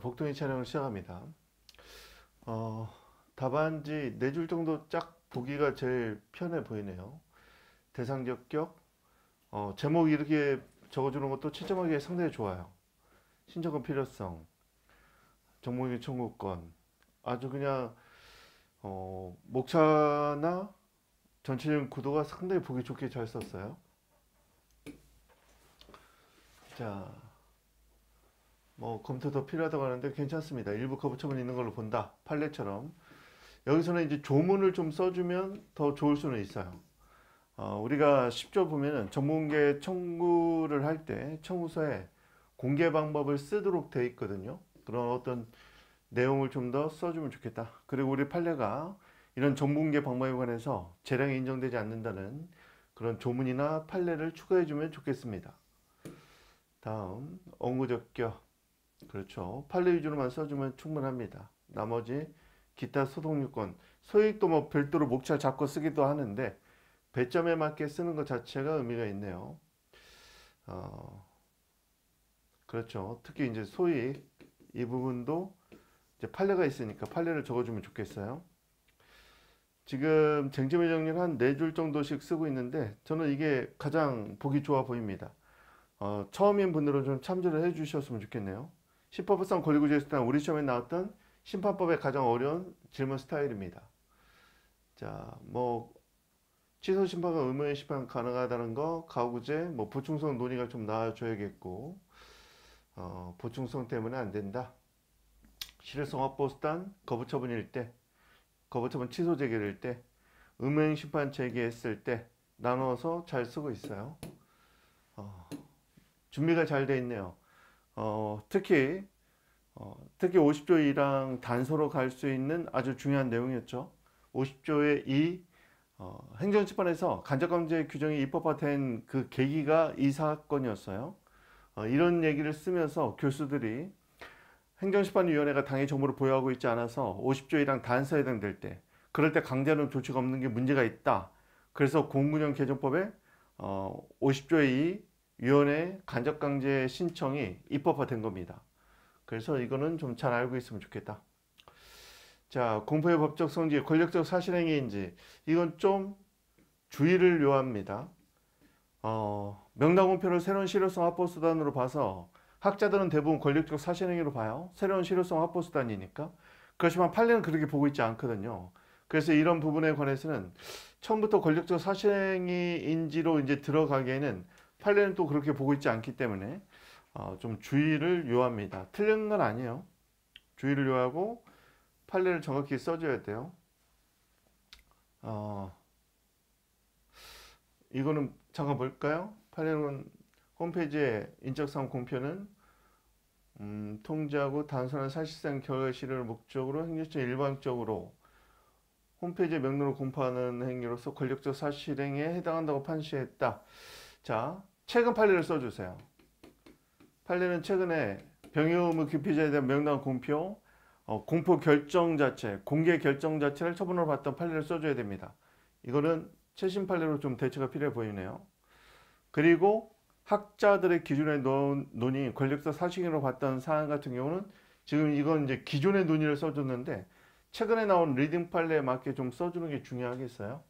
복동이 촬영을 시작합니다. 어, 답안지 네 줄 정도 쫙 보기가 제일 편해 보이네요. 대상격격, 어, 제목 이렇게 적어주는 것도 채점하기에 상당히 좋아요. 신청권 필요성, 정보인 청구권, 아주 그냥 어, 목차나 전체적인 구도가 상당히 보기 좋게 잘 썼어요. 자. 뭐 검토 더 필요하다고 하는데 괜찮습니다. 일부 커브 처분 있는 걸로 본다. 판례처럼. 여기서는 이제 조문을 좀 써주면 더 좋을 수는 있어요. 어, 우리가 10조 보면은 전문계 청구를 할 때 청구서에 공개 방법을 쓰도록 돼 있거든요. 그런 어떤 내용을 좀 더 써주면 좋겠다. 그리고 우리 판례가 이런 전문계 방법에 관해서 재량이 인정되지 않는다는 그런 조문이나 판례를 추가해주면 좋겠습니다. 다음 언구적격 그렇죠. 판례 위주로만 써주면 충분합니다. 나머지 기타 소독요건, 소액도 뭐 별도로 목차를 잡고 쓰기도 하는데 배점에 맞게 쓰는 것 자체가 의미가 있네요. 어, 그렇죠. 특히 이제 소액 이 부분도 이제 판례가 있으니까 판례를 적어주면 좋겠어요. 지금 쟁점의 정리를 한네 줄 정도씩 쓰고 있는데 저는 이게 가장 보기 좋아 보입니다. 어, 처음인 분들은 좀 참조를 해주셨으면 좋겠네요. 심법성 권리구제수단 우리 시험에 나왔던 심판법의 가장 어려운 질문 스타일입니다. 자, 뭐 취소 심판과 의무의 심판 가능하다는 거, 가구제, 뭐 보충성 논의가 좀 나와줘야겠고, 어, 보충성 때문에 안 된다. 실효성 확보수단 거부처분일 때, 거부처분 취소 제기일 때, 음행 심판 제기했을 때 나눠서 잘 쓰고 있어요. 어, 준비가 잘 돼 있네요. 어, 특히 어, 특히 50조 2랑 단서로 갈 수 있는 아주 중요한 내용이었죠. 50조의 2 어, 행정 집안에서 간접감제 규정이 입법화된 그 계기가 이 사건이었어요. 어, 이런 얘기를 쓰면서 교수들이 행정심판위원회가 당의 정보를 보유하고 있지 않아서 50조 1항 단서에 해당될 때 그럴 때 강제하는 조치가 없는 게 문제가 있다. 그래서 공군형 개정법에 어, 50조의 2 위원회 간접 강제 신청이 입법화된 겁니다. 그래서 이거는 좀 잘 알고 있으면 좋겠다. 자, 공포의 법적 성질, 권력적 사실행위인지 이건 좀 주의를 요합니다. 어, 명당 공표를 새로운 실효성 확보 수단으로 봐서 학자들은 대부분 권력적 사실행위로 봐요. 새로운 실효성 확보 수단이니까. 그렇지만 판례는 그렇게 보고 있지 않거든요. 그래서 이런 부분에 관해서는 처음부터 권력적 사실행위인지로 이제 들어가기에는 판례는 또 그렇게 보고 있지 않기 때문에 어, 좀 주의를 요합니다. 틀린 건 아니에요. 주의를 요하고 판례를 정확히 써줘야 돼요. 어, 이거는 잠깐 볼까요? 판례론 홈페이지에 인적사항 공표는 음, 통제하고 단순한 사실상 결과실을 목적으로 행정처 일방적으로 홈페이지에 명료로 공포하는 행위로서 권력적 사실행에 해당한다고 판시했다. 자, 최근 판례를 써주세요. 판례는 최근에 병역의무 기피자에 대한 명당 공표, 어, 공포 결정 자체, 공개 결정 자체를 처분을 받던 판례를 써줘야 됩니다. 이거는 최신 판례로 좀 대처가 필요해 보이네요. 그리고 학자들의 기준에 넣 논의, 권력사 사식으로 봤던 사안 같은 경우는 지금 이건 이제 기존의 논의를 써줬는데 최근에 나온 리딩 판례에 맞게 좀 써주는 게 중요하겠어요.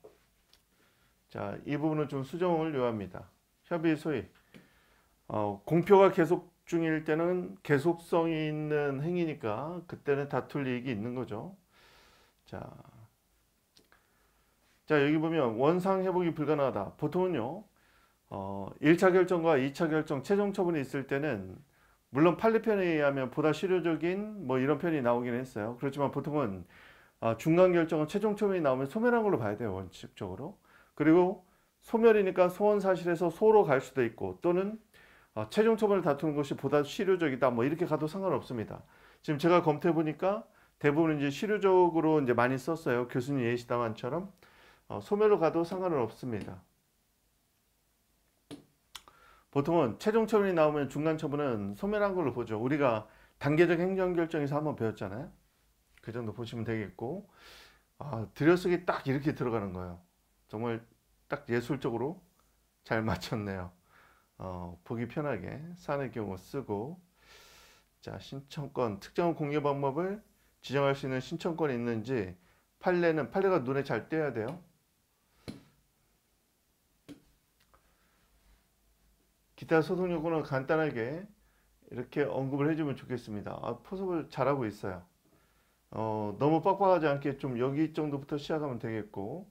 자, 이 부분은 좀 수정을 요합니다. 협의 소위 어, 공표가 계속 중일 때는 계속성이 있는 행위니까 그때는 다툴 이익이 있는 거죠. 자, 자 여기 보면 원상 회복이 불가능하다. 보통은요. 어, 1차 결정과 2차 결정 최종 처분이 있을 때는 물론 판례편에 의하면 보다 실효적인 뭐 이런 편이 나오긴 했어요. 그렇지만 보통은 아, 중간 결정은 최종 처분이 나오면 소멸한 걸로 봐야 돼요. 원칙적으로. 그리고 소멸이니까 소원사실에서 소로 갈 수도 있고 또는 어, 최종 처분을 다투는 것이 보다 실효적이다 뭐 이렇게 가도 상관없습니다. 지금 제가 검토해 보니까 대부분 이제 실효적으로 이제 많이 썼어요. 교수님 예시당한처럼 어, 소멸로 가도 상관은 없습니다. 보통은 최종 처분이 나오면 중간 처분은 소멸한 걸로 보죠. 우리가 단계적 행정결정에서 한번 배웠잖아요. 그 정도 보시면 되겠고 아, 들여쓰기 딱 이렇게 들어가는 거예요. 정말 딱 예술적으로 잘 맞췄네요. 어, 보기 편하게 산의 경우 쓰고 자 신청권 특정 공유 방법을 지정할 수 있는 신청권이 있는지 판례는 판례가 눈에 잘 띄어야 돼요. 기타 소송 요건은 간단하게 이렇게 언급을 해주면 좋겠습니다. 아, 포섭을 잘하고 있어요. 어, 너무 빡빡하지 않게 좀 여기 정도부터 시작하면 되겠고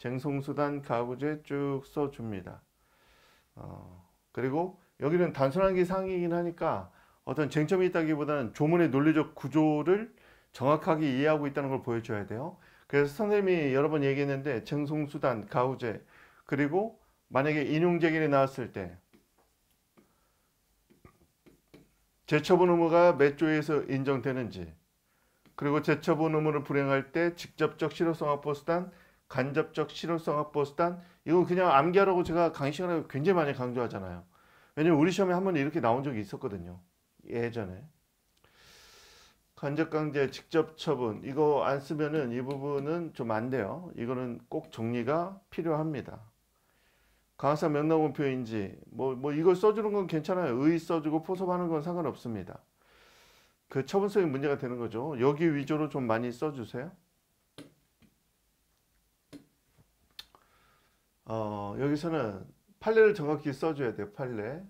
쟁송수단 가구제 쭉 써줍니다. 어, 그리고 여기는 단순한 기상이긴 하니까 어떤 쟁점이 있다기보다는 조문의 논리적 구조를 정확하게 이해하고 있다는 걸 보여줘야 돼요. 그래서 선생님이 여러 번 얘기했는데 쟁송수단, 가우제 그리고 만약에 인용재결이 나왔을 때 재처분 의무가 몇 조에서 인정되는지 그리고 재처분 의무를 불행할 때 직접적 실효성 확보 수단 간접적 실효성 확보수단 이건 그냥 암기하라고 제가 강의 시간에 굉장히 많이 강조하잖아요. 왜냐면 우리 시험에 한 번 이렇게 나온 적이 있었거든요. 예전에. 간접 강제 직접 처분 이거 안 쓰면은 이 부분은 좀 안 돼요. 이거는 꼭 정리가 필요합니다. 강사 명나원표인지 뭐 뭐 이걸 써주는 건 괜찮아요. 의 써주고 포섭하는 건 상관없습니다. 그 처분성이 문제가 되는 거죠. 여기 위주로 좀 많이 써주세요. 어, 여기서는 판례를 정확히 써줘야 돼요. 판례.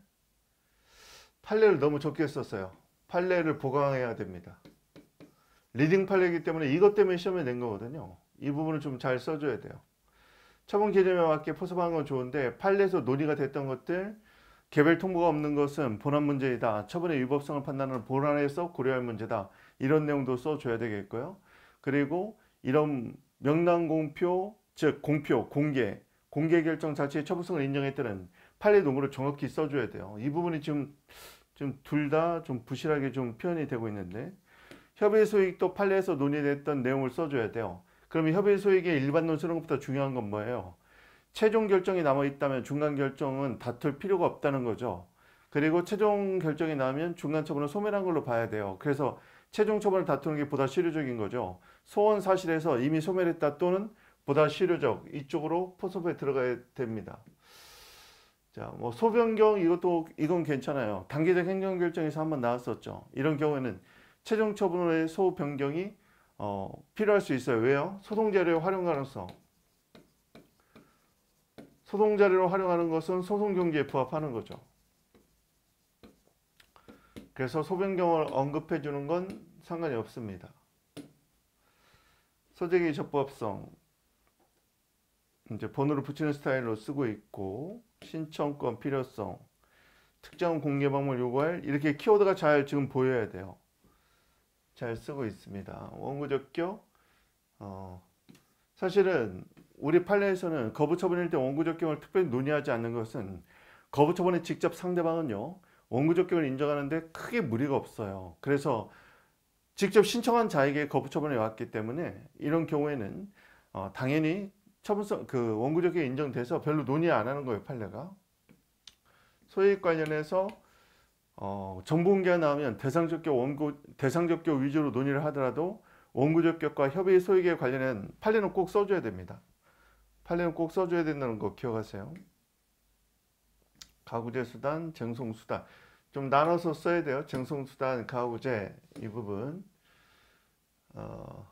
판례를 너무 적게 썼어요. 판례를 보강해야 됩니다. 리딩 판례이기 때문에 이것 때문에 시험에 낸 거거든요. 이 부분을 좀 잘 써줘야 돼요. 처분 개념에 맞게 포섭한 건 좋은데 판례에서 논의가 됐던 것들 개별 통보가 없는 것은 본안 문제이다. 처분의 위법성을 판단하는 본안에서 고려할 문제다. 이런 내용도 써줘야 되겠고요. 그리고 이런 명랑 공표, 즉 공표, 공개 공개 결정 자체의 처부성을 인정했다는 판례 논거를 정확히 써줘야 돼요. 이 부분이 지금 좀 둘 다 좀 부실하게 좀 표현이 되고 있는데 협의 소익도 판례에서 논의됐던 내용을 써줘야 돼요. 그러면 협의 소익의 일반 논술은 것보다 중요한 건 뭐예요? 최종 결정이 남아있다면 중간 결정은 다툴 필요가 없다는 거죠. 그리고 최종 결정이 나면 중간 처분은 소멸한 걸로 봐야 돼요. 그래서 최종 처분을 다투는 게 보다 실효적인 거죠. 소원 사실에서 이미 소멸했다 또는 보다 실효적 이쪽으로 포섭에 들어가야 됩니다. 자, 뭐 소변경 이것도 이건 괜찮아요. 단계적 행정 결정에서 한번 나왔었죠. 이런 경우에는 최종 처분의 소변경이 어, 필요할 수 있어요. 왜요? 소송 자료 활용 가능성. 소송 자료를 활용하는 것은 소송 경제에 부합하는 거죠. 그래서 소변경을 언급해 주는 건 상관이 없습니다. 소재기 적법성, 이제 번호를 붙이는 스타일로 쓰고 있고 신청권 필요성 특정 공개 방문 요구할 이렇게 키워드가 잘 지금 보여야 돼요 잘 쓰고 있습니다 원고적격 어, 사실은 우리 판례에서는 거부 처분일 때 원고적격을 특별히 논의하지 않는 것은 거부 처분에 직접 상대방은요 원고적격을 인정하는데 크게 무리가 없어요 그래서 직접 신청한 자에게 거부 처분이 왔기 때문에 이런 경우에는 어, 당연히 처분성 그 원구적이 인정돼서 별로 논의 안 하는 거예요 판례가 소액 관련해서 어, 정보 공개가 나오면 대상적격 원고 대상적격 위주로 논의를 하더라도 원구적격과 협의 소액에 관련한 판례는 꼭 써줘야 됩니다 판례는 꼭 써줘야 된다는 거 기억하세요 가구제 수단 쟁송 수단 좀 나눠서 써야 돼요 쟁송 수단 가구제 이 부분 어...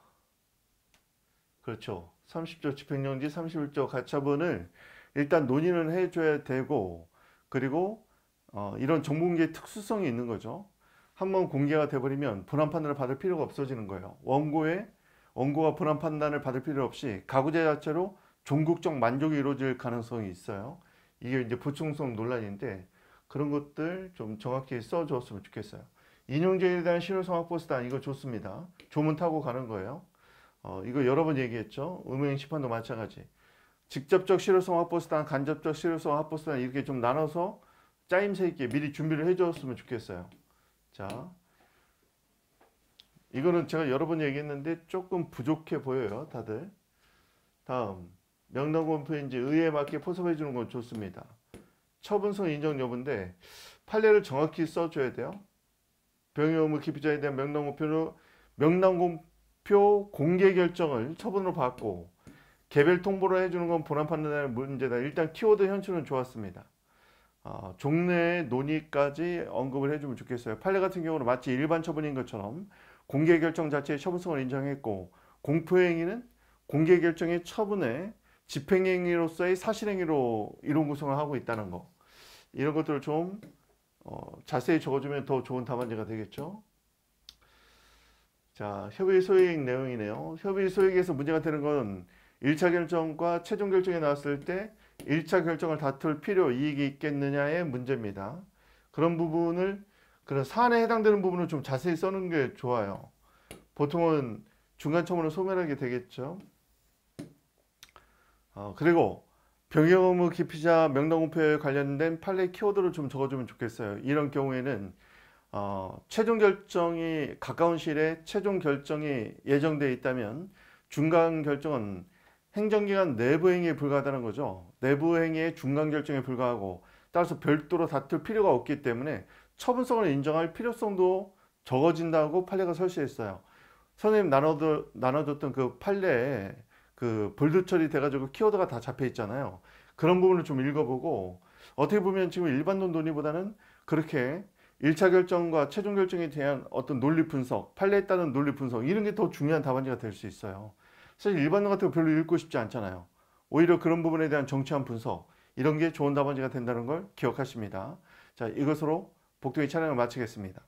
그렇죠. 30조 집행정지 31조 가처분을 일단 논의는 해줘야 되고 그리고 어, 이런 정공개의 특수성이 있는 거죠. 한번 공개가 돼버리면 분한 판단을 받을 필요가 없어지는 거예요. 원고의 원고가 분한 판단을 받을 필요 없이 가구제 자체로 종국적 만족이 이루어질 가능성이 있어요. 이게 이제 보충성 논란인데 그런 것들 좀 정확히 써주었으면 좋겠어요. 인용제에 대한 실효성 확보수단 이거 좋습니다. 조문 타고 가는 거예요. 어, 이거 여러 번 얘기했죠. 의무행 심판도 마찬가지. 직접적 실효성 확보수단, 간접적 실효성 확보수단 이렇게 좀 나눠서 짜임새 있게 미리 준비를 해줬으면 좋겠어요. 자, 이거는 제가 여러 번 얘기했는데 조금 부족해 보여요. 다들. 다음, 명당공표인지 의에 맞게 포섭해 주는 건 좋습니다. 처분성 인정 여부인데 판례를 정확히 써줘야 돼요. 병역 의무 기피자에 대한 명당공표를 명당공 투표 공개 결정을 처분으로 받고 개별 통보를 해주는 건 보람 판단의 문제다. 일단 키워드 현출은 좋았습니다. 어, 종래 논의까지 언급을 해주면 좋겠어요. 판례 같은 경우는 마치 일반 처분인 것처럼 공개 결정 자체의 처분성을 인정했고 공포행위는 공개 결정의 처분에 집행행위로서의 사실행위로 이론 구성을 하고 있다는 거 이런 것들을 좀 어, 자세히 적어주면 더 좋은 답안지가 되겠죠. 자, 협의 소액 내용이네요. 협의 소액에서 문제가 되는 건 1차 결정과 최종 결정이 나왔을 때 1차 결정을 다툴 필요 이익이 있겠느냐의 문제입니다. 그런 부분을 그런 사안에 해당되는 부분을 좀 자세히 써는 게 좋아요. 보통은 중간점으로 소멸하게 되겠죠. 어, 그리고 병역 업무 기피자 명령 공표에 관련된 판례 키워드를 좀 적어주면 좋겠어요. 이런 경우에는 어, 최종 결정이 가까운 시일에 최종 결정이 예정되어 있다면 중간 결정은 행정기관 내부 행위에 불과하다는 거죠. 내부 행위의 중간 결정에 불과하고 따라서 별도로 다툴 필요가 없기 때문에 처분성을 인정할 필요성도 적어진다고 판례가 설시했어요. 선생님 나눠도, 나눠줬던 그 판례에 그 볼드 처리돼가지고 키워드가 다 잡혀 있잖아요. 그런 부분을 좀 읽어보고 어떻게 보면 지금 일반 논 논의보다는 그렇게 1차 결정과 최종 결정에 대한 어떤 논리 분석, 판례에 따른 논리 분석 이런 게 더 중요한 답안지가 될 수 있어요. 사실 일반론 같은 거 별로 읽고 싶지 않잖아요. 오히려 그런 부분에 대한 정치한 분석 이런 게 좋은 답안지가 된다는 걸 기억하십니다. 자 이것으로 복도의 차량을 마치겠습니다.